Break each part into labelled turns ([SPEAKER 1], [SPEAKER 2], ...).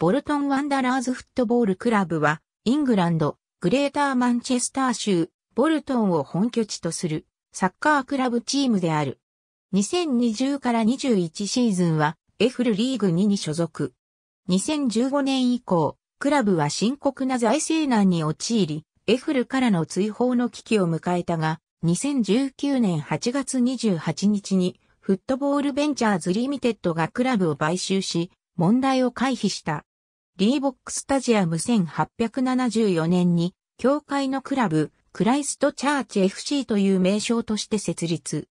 [SPEAKER 1] ボルトン・ワンダラーズ・フットボール・クラブは、イングランド、グレーター・マンチェスター州、ボルトンを本拠地とする、サッカークラブチームである。2020から21シーズンは、エフルリーグ2に所属。2015年以降、クラブは深刻な財政難に陥り、エフルからの追放の危機を迎えたが、2019年8月28日に、フットボールベンチャーズリミテッドがクラブを買収し、問題を回避した。リーボックスタジアム1874年に、教会のクラブ、クライストチャーチ FC という名称として設立。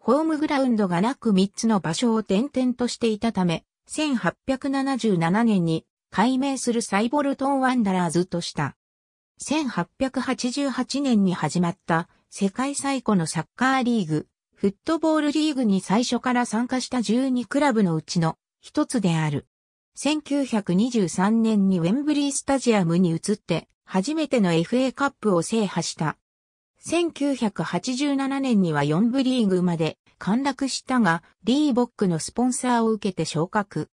[SPEAKER 1] ホームグラウンドがなく3つの場所を転々としていたため、1877年に改名するサイボルトンワンダラーズとした。1888年に始まった世界最古のサッカーリーグ、フットボールリーグに最初から参加した12クラブのうちの一つである。1923年にウェンブリースタジアムに移って、初めての FA カップを制覇した。1987年には4部リーグまで陥落したが、リーボックのスポンサーを受けて昇格。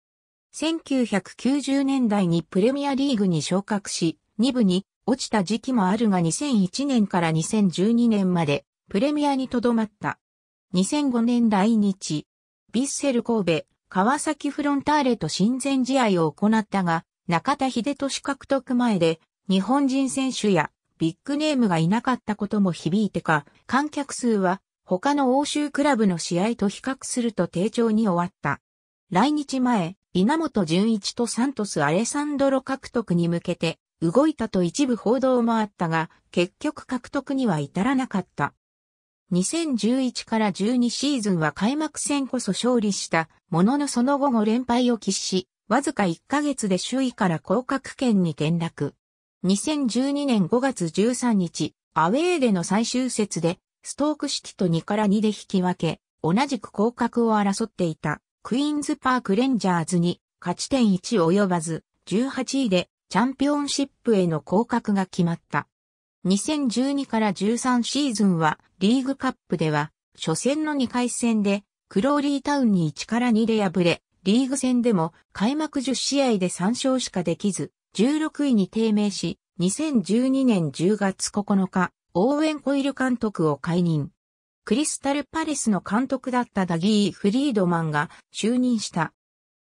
[SPEAKER 1] 1990年代にプレミアリーグに昇格し、2部に落ちた時期もあるが2001年から2012年までプレミアに留まった。2005年来日、ビッセル神戸、川崎フロンターレと親善試合を行ったが、中田秀俊獲得前で、日本人選手やビッグネームがいなかったことも響いてか、観客数は他の欧州クラブの試合と比較すると低調に終わった。来日前、稲本淳一とサントス・アレサンドロ獲得に向けて動いたと一部報道もあったが、結局獲得には至らなかった。2011から12シーズンは開幕戦こそ勝利したもののその後も連敗を喫し、わずか1ヶ月で首位から降格圏に転落。2012年5月13日、アウェーでの最終節で、ストークシティと2から2で引き分け、同じく降格を争っていた、クイーンズパークレンジャーズに、勝ち点1及ばず、18位で、チャンピオンシップへの降格が決まった。2012から13シーズンはリーグカップでは初戦の2回戦でクローリータウンに1から2で敗れ、リーグ戦でも開幕10試合で3勝しかできず、16位に低迷し、2012年10月9日、応援コイル監督を解任。クリスタル・パレスの監督だったダギー・フリードマンが就任した。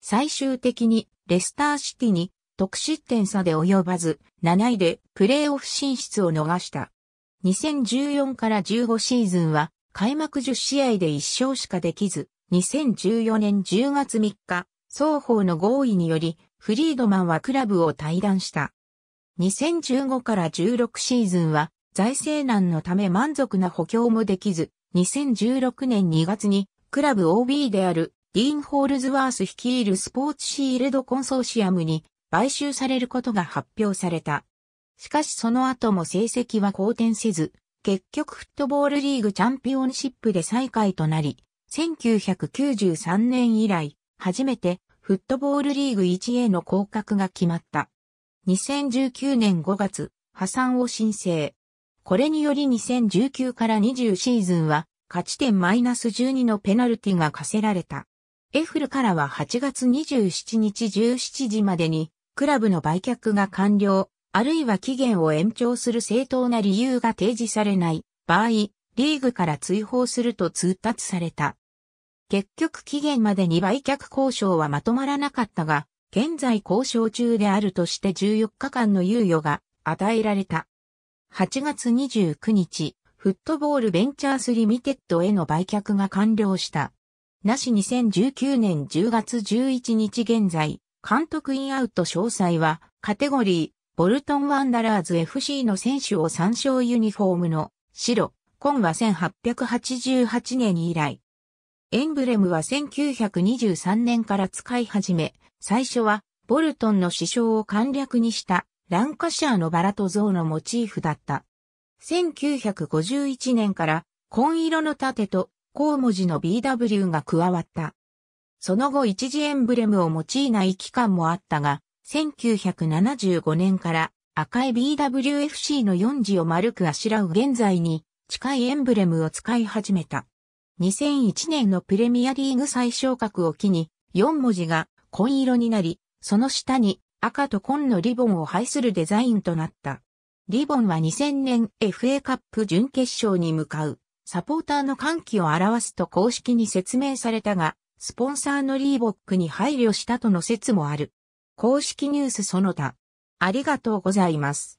[SPEAKER 1] 最終的にレスターシティに得失点差で及ばず、7位でプレーオフ進出を逃した。2014から15シーズンは、開幕10試合で1勝しかできず、2014年10月3日、双方の合意により、フリードマンはクラブを退団した。2015から16シーズンは、財政難のため満足な補強もできず、2016年2月に、クラブ OB であるディーン・ホールズワース率いるスポーツシールドコンソーシアムに買収されることが発表された。しかしその後も成績は好転せず、結局フットボールリーグチャンピオンシップで最下位となり、1993年以来、初めてフットボールリーグ 1A の降格が決まった。2019年5月、破産を申請。これにより2019から20シーズンは、勝ち点マイナス12のペナルティが課せられた。エフルからは8月27日17時までにクラブの売却が完了、あるいは期限を延長する正当な理由が提示されない場合、リーグから追放すると通達された。結局期限までに売却交渉はまとまらなかったが、現在交渉中であるとして14日間の猶予が与えられた。8月29日、フットボールベンチャースリミテッドへの売却が完了した。なし2019年10月11日現在、監督インアウト詳細は、カテゴリー、ボルトンワンダラーズ FC の選手を参照ユニフォームの白、紺は1888年以来。エンブレムは1923年から使い始め、最初はボルトンの師匠を簡略にしたランカシャーのバラと像のモチーフだった。1951年から紺色の盾と、ウ文字の BW が加わった。その後一時エンブレムを用いない期間もあったが、1975年から赤い BWFC の4字を丸くあしらう現在に近いエンブレムを使い始めた。2001年のプレミアリーグ最昇格を機に4文字が紺色になり、その下に赤と紺のリボンを配するデザインとなった。リボンは2000年 FA カップ準決勝に向かうサポーターの歓喜を表すと公式に説明されたが、スポンサーのリーボックに配慮したとの説もある。公式ニュースその他。ありがとうございます。